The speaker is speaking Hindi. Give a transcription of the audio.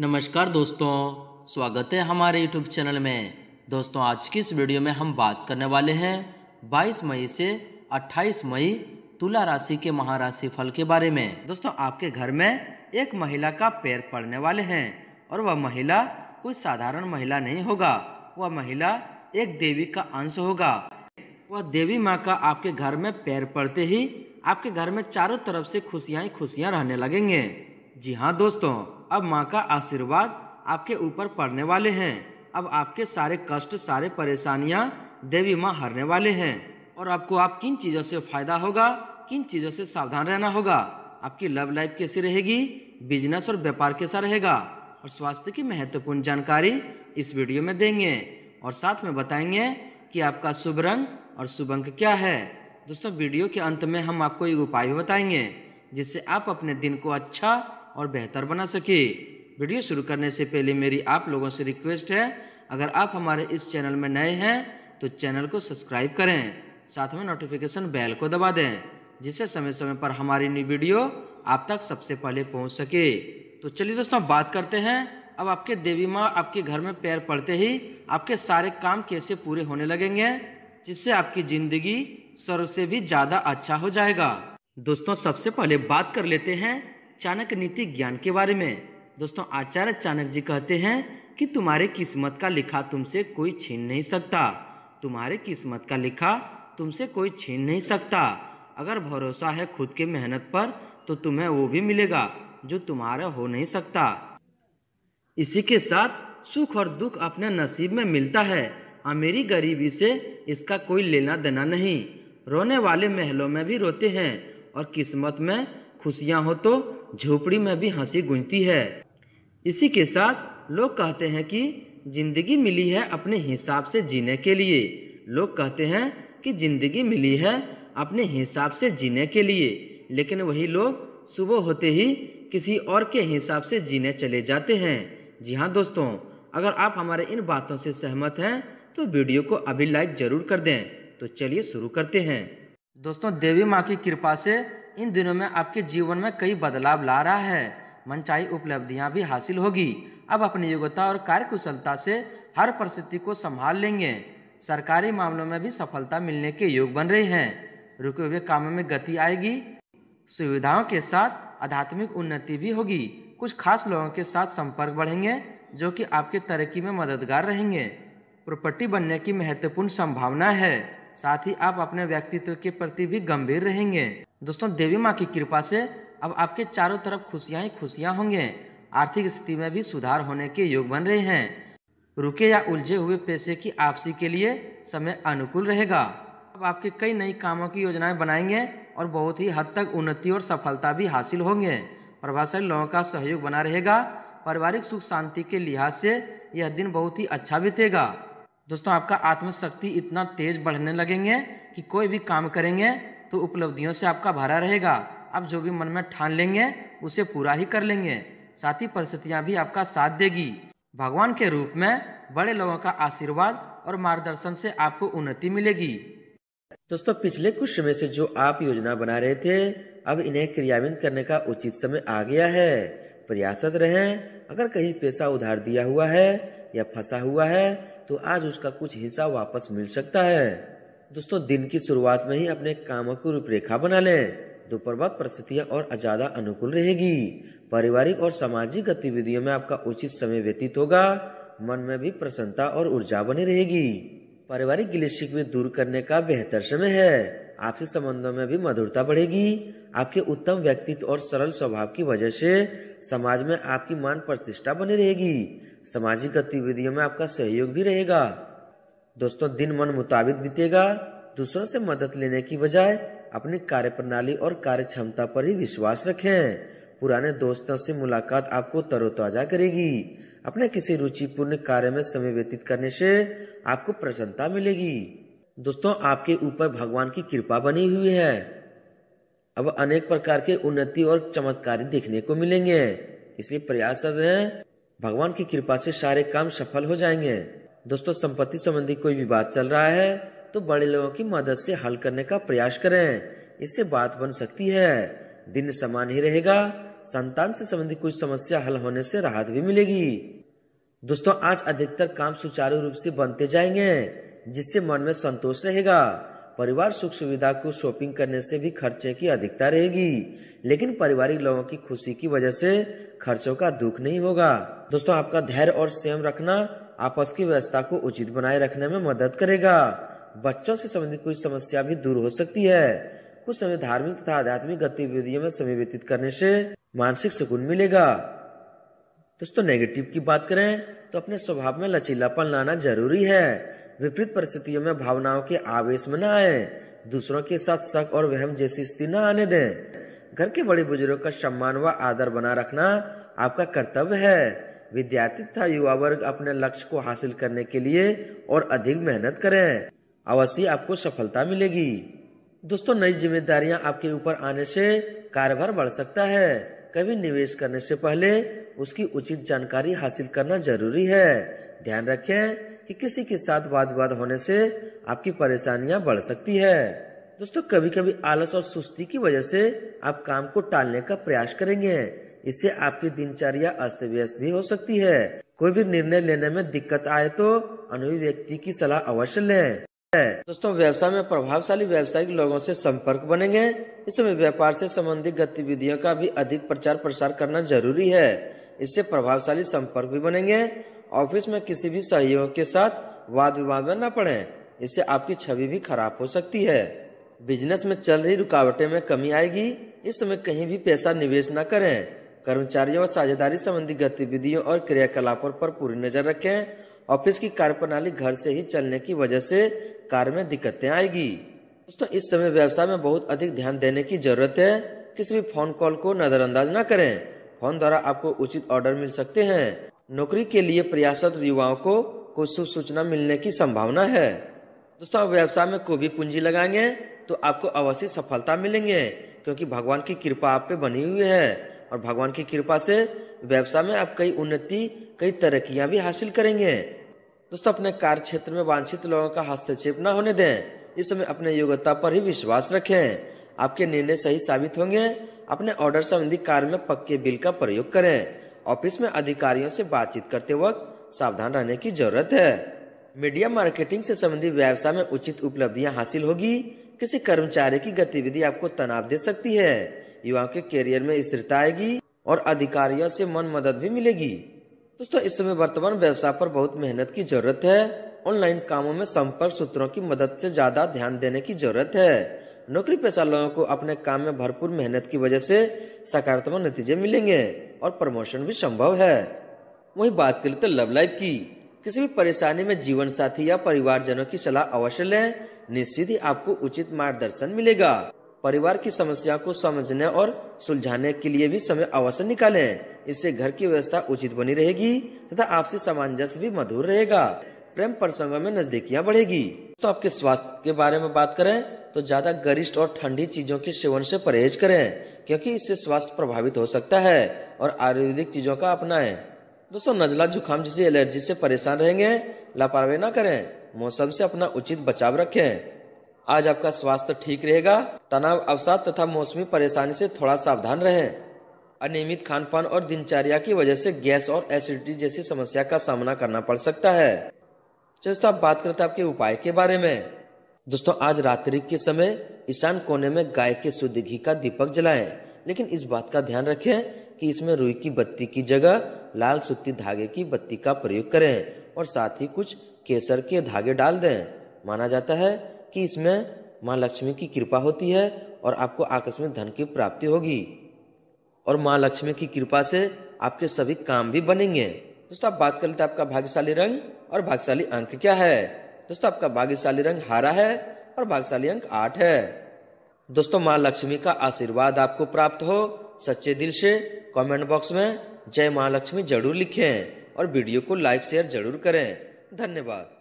नमस्कार दोस्तों स्वागत है हमारे यूट्यूब चैनल में दोस्तों आज की इस वीडियो में हम बात करने वाले हैं 22 मई से 28 मई तुला राशि के महाराशि फल के बारे में दोस्तों आपके घर में एक महिला का पैर पड़ने वाले हैं और वह महिला कोई साधारण महिला नहीं होगा वह महिला एक देवी का अंश होगा वह देवी माँ का आपके घर में पैर पड़ते ही आपके घर में चारों तरफ से खुशियाँ ही खुशियाँ रहने लगेंगे जी हाँ दोस्तों अब माँ का आशीर्वाद आपके ऊपर पड़ने वाले हैं अब आपके सारे कष्ट सारे परेशानियाँ देवी माँ हरने वाले हैं और आपको आप किन चीज़ों से फायदा होगा किन चीज़ों से सावधान रहना होगा आपकी लव लाइफ कैसी रहेगी बिजनेस और व्यापार कैसा रहेगा और स्वास्थ्य की महत्वपूर्ण जानकारी इस वीडियो में देंगे और साथ में बताएंगे कि आपका शुभ रंग और शुभ अंक क्या है दोस्तों वीडियो के अंत में हम आपको एक उपाय भी बताएंगे जिससे आप अपने दिन को अच्छा और बेहतर बना सके वीडियो शुरू करने से पहले मेरी आप लोगों से रिक्वेस्ट है अगर आप हमारे इस चैनल में नए हैं तो चैनल को सब्सक्राइब करें साथ में नोटिफिकेशन बेल को दबा दें जिससे समय समय पर हमारी नई वीडियो आप तक सबसे पहले पहुंच सके तो चलिए दोस्तों बात करते हैं अब आपके देवी माँ आपके घर में पैर पड़ते ही आपके सारे काम कैसे पूरे होने लगेंगे जिससे आपकी जिंदगी सर्व से भी ज़्यादा अच्छा हो जाएगा दोस्तों सबसे पहले बात कर लेते हैं चाणक नीति ज्ञान के बारे में दोस्तों आचार्य चाणक जी कहते हैं कि तुम्हारे किस्मत का लिखा तुमसे कोई छीन नहीं सकता तुम्हारे किस्मत का लिखा तुमसे कोई छीन नहीं सकता अगर भरोसा है खुद के मेहनत पर तो तुम्हें वो भी मिलेगा जो तुम्हारा हो नहीं सकता इसी के साथ सुख और दुख अपने नसीब में मिलता है अमेरी गरीबी से इसका कोई लेना देना नहीं रोने वाले महलों में भी रोते हैं और किस्मत में खुशियाँ हो तो झोपड़ी में भी हंसी गूंजती है इसी के साथ लोग कहते हैं कि जिंदगी मिली है अपने हिसाब से जीने के लिए लोग कहते हैं कि जिंदगी मिली है अपने हिसाब से जीने के लिए लेकिन वही लोग सुबह होते ही किसी और के हिसाब से जीने चले जाते हैं जी हाँ दोस्तों अगर आप हमारे इन बातों से सहमत हैं तो वीडियो को अभी लाइक ज़रूर कर दें तो चलिए शुरू करते हैं दोस्तों देवी माँ की कृपा से इन दिनों में आपके जीवन में कई बदलाव ला रहा है मनचाही उपलब्धियां भी हासिल होगी अब अपनी योग्यता और कार्यकुशलता से हर परिस्थिति को संभाल लेंगे सरकारी मामलों में भी सफलता मिलने के योग बन रहे हैं रुके हुए कामों में गति आएगी सुविधाओं के साथ आध्यात्मिक उन्नति भी होगी कुछ खास लोगों के साथ संपर्क बढ़ेंगे जो कि आपके तरक्की में मददगार रहेंगे प्रॉपर्टी बनने की महत्वपूर्ण संभावना है साथ ही आप अपने व्यक्तित्व के प्रति भी गंभीर रहेंगे दोस्तों देवी माँ की कृपा से अब आपके चारों तरफ खुशियाँ ही खुशियाँ होंगे आर्थिक स्थिति में भी सुधार होने के योग बन रहे हैं रुके या उलझे हुए पैसे की आपसी के लिए समय अनुकूल रहेगा अब आपके कई नई कामों की योजनाएं बनाएंगे और बहुत ही हद तक उन्नति और सफलता भी हासिल होंगे प्रभावशाली लोगों का सहयोग बना रहेगा पारिवारिक सुख शांति के लिहाज से यह दिन बहुत ही अच्छा बीतेगा दोस्तों आपका आत्मशक्ति इतना तेज बढ़ने लगेंगे कि कोई भी काम करेंगे तो उपलब्धियों से आपका भरा रहेगा आप जो भी मन में ठान लेंगे उसे पूरा ही कर लेंगे साथ ही परिस्थितियाँ भी आपका साथ देगी भगवान के रूप में बड़े लोगों का आशीर्वाद और मार्गदर्शन से आपको उन्नति मिलेगी दोस्तों पिछले कुछ समय से जो आप योजना बना रहे थे अब इन्हें क्रियान्वित करने का उचित समय आ गया है प्रयासत रहें अगर कहीं पैसा उधार दिया हुआ है या फंसा हुआ है तो आज उसका कुछ हिस्सा वापस मिल सकता है दोस्तों दिन की शुरुआत में ही अपने कामों की रूपरेखा बना लें दोपहर बाद परिस्थितियाँ और ज़्यादा अनुकूल रहेगी पारिवारिक और सामाजिक गतिविधियों में आपका उचित समय व्यतीत होगा मन में भी प्रसन्नता और ऊर्जा बनी रहेगी पारिवारिक गिले शिकवे दूर करने का बेहतर समय है आपसे संबंधों में भी मधुरता बढ़ेगी आपके उत्तम व्यक्तित्व और सरल स्वभाव की वजह से समाज में आपकी मान प्रतिष्ठा बनी रहेगी सामाजिक गतिविधियों में आपका सहयोग भी रहेगा दोस्तों दिन मन मुताबिक बीतेगा दूसरों से मदद लेने की बजाय अपनी कार्य प्रणाली और कार्य क्षमता पर ही विश्वास रखें पुराने दोस्तों से मुलाकात आपको तरोताजा करेगी अपने किसी रुचिपूर्ण कार्य में समय व्यतीत करने से आपको प्रसन्नता मिलेगी दोस्तों आपके ऊपर भगवान की कृपा बनी हुई है अब अनेक प्रकार के उन्नति और चमत्कारी देखने को मिलेंगे इसलिए प्रयासरत रहे भगवान की कृपा से सारे काम सफल हो जाएंगे दोस्तों संपत्ति संबंधी कोई विवाद चल रहा है तो बड़े लोगों की मदद से हल करने का प्रयास करें इससे बात बन सकती है दिन समान ही रहेगा संतान से संबंधित कोई समस्या हल होने से राहत भी मिलेगी दोस्तों आज अधिकतर काम सुचारू रूप से बनते जाएंगे जिससे मन में संतोष रहेगा परिवार सुख सुविधा को शॉपिंग करने से भी खर्चे की अधिकता रहेगी लेकिन पारिवारिक लोगों की खुशी की वजह से खर्चों का दुख नहीं होगा दोस्तों आपका धैर्य और संयम रखना आपस की व्यवस्था को उचित बनाए रखने में मदद करेगा बच्चों से संबंधित कोई समस्या भी दूर हो सकती है कुछ समय धार्मिक तथा आध्यात्मिक गतिविधियों में समय व्यतीत करने से मानसिक सुकून मिलेगा दोस्तों नेगेटिव की बात करें तो अपने स्वभाव में लचीलापन लाना जरूरी है विपरीत परिस्थितियों में भावनाओं के आवेश में न आए दूसरों के साथ शक और वहम जैसी स्थिति न आने दें घर के बड़े बुजुर्ग का सम्मान व आदर बना रखना आपका कर्तव्य है विद्यार्थी तथा युवा वर्ग अपने लक्ष्य को हासिल करने के लिए और अधिक मेहनत करें अवश्य आपको सफलता मिलेगी दोस्तों नई जिम्मेदारियां आपके ऊपर आने से कारोबार बढ़ सकता है कभी निवेश करने से पहले उसकी उचित जानकारी हासिल करना जरूरी है ध्यान रखें कि किसी के साथ वाद विवाद होने से आपकी परेशानियां बढ़ सकती है दोस्तों कभी कभी आलस और सुस्ती की वजह से आप काम को टालने का प्रयास करेंगे इससे आपकी दिनचर्या अस्त व्यस्त भी हो सकती है कोई भी निर्णय लेने में दिक्कत आए तो अनुभवी व्यक्ति की सलाह अवश्य लें दोस्तों व्यवसाय में प्रभावशाली व्यवसायिक लोगों से संपर्क बनेंगे इसमें व्यापार से संबंधित गतिविधियों का भी अधिक प्रचार प्रसार करना जरूरी है इससे प्रभावशाली संपर्क भी बनेंगे ऑफिस में किसी भी सहयोग के साथ वाद विवाद में न पड़े इससे आपकी छवि भी खराब हो सकती है बिजनेस में चल रही रुकावटें में कमी आएगी इस समय कहीं भी पैसा निवेश न करें कर्मचारियों और साझेदारी संबंधी गतिविधियों और क्रियाकलापों पर पूरी नजर रखें ऑफिस की कार्यप्रणाली घर से ही चलने की वजह से कार्य में दिक्कतें आएगी दोस्तों इस समय व्यवसाय में बहुत अधिक ध्यान देने की जरूरत है किसी भी फोन कॉल को नजरअंदाज न करें फोन द्वारा आपको उचित ऑर्डर मिल सकते हैं नौकरी के लिए प्रयासरत युवाओं को कुछ सूचना मिलने की संभावना है दोस्तों आप व्यवसाय में कोई भी पूंजी लगाएंगे तो आपको अवश्य सफलता मिलेंगे क्योंकि भगवान की कृपा आप पे बनी हुई है और भगवान की कृपा से व्यवसाय में आप कई उन्नति कई तरक्कियां भी हासिल करेंगे दोस्तों अपने कार्य क्षेत्र में वांछित लोगों का हस्तक्षेप न होने दें इस समय अपने योग्यता पर ही विश्वास रखें आपके निर्णय सही साबित होंगे अपने ऑर्डर संबंधी कार्य में पक्के बिल का प्रयोग करें ऑफिस में अधिकारियों से बातचीत करते वक्त सावधान रहने की जरूरत है मीडिया मार्केटिंग से संबंधित व्यवसाय में उचित उपलब्धियां हासिल होगी किसी कर्मचारी की गतिविधि आपको तनाव दे सकती है युवाओं के करियर में स्थिरता आएगी और अधिकारियों से मन मदद भी मिलेगी दोस्तों इस समय वर्तमान व्यवसाय पर बहुत मेहनत की जरूरत है ऑनलाइन कामों में संपर्क सूत्रों की मदद से ज्यादा ध्यान देने की जरूरत है नौकरी पेशा लोगों को अपने काम में भरपूर मेहनत की वजह से सकारात्मक नतीजे मिलेंगे और प्रमोशन भी संभव है वही बात करें तो लव लाइफ की किसी भी परेशानी में जीवन साथी या परिवार जनों की सलाह अवश्य लें निश्चित ही आपको उचित मार्गदर्शन मिलेगा परिवार की समस्या को समझने और सुलझाने के लिए भी समय अवश्य निकालें इससे घर की व्यवस्था उचित बनी रहेगी तथा आपसे सामंजस्य भी मधुर रहेगा प्रेम प्रसंगों में नजदीकियाँ बढ़ेगी तो आपके स्वास्थ्य के बारे में बात करें तो ज्यादा गरिष्ठ और ठंडी चीजों के सेवन से परहेज करें क्योंकि इससे स्वास्थ्य प्रभावित हो सकता है और आयुर्वेदिक चीजों का अपनाएं दोस्तों नजला जुकाम जैसे एलर्जी से परेशान रहेंगे लापरवाही ना करें मौसम से अपना उचित बचाव रखें आज आपका स्वास्थ्य ठीक रहेगा तनाव अवसाद तथा मौसमी परेशानी से थोड़ा सावधान रहें अनियमित खान पान और दिनचर्या की वजह से गैस और एसिडिटी जैसी समस्या का सामना करना पड़ सकता है दोस्तों आप बात करते हैं आपके उपाय के बारे में दोस्तों आज रात्रि के समय ईशान कोने में गाय के शुद्ध घी का दीपक जलाएं लेकिन इस बात का ध्यान रखें कि इसमें रुई की बत्ती की जगह लाल सूती धागे की बत्ती का प्रयोग करें और साथ ही कुछ केसर के धागे डाल दें माना जाता है कि इसमें माँ लक्ष्मी की कृपा होती है और आपको आकस्मिक धन की प्राप्ति होगी और माँ लक्ष्मी की कृपा से आपके सभी काम भी बनेंगे दोस्तों आप बात कर लेते हैं आपका भाग्यशाली रंग और भाग्यशाली अंक क्या है दोस्तों आपका भाग्यशाली रंग हरा है और भाग्यशाली अंक आठ है दोस्तों माँ लक्ष्मी का आशीर्वाद आपको प्राप्त हो सच्चे दिल से कमेंट बॉक्स में जय महालक्ष्मी जरूर लिखें और वीडियो को लाइक शेयर जरूर करें धन्यवाद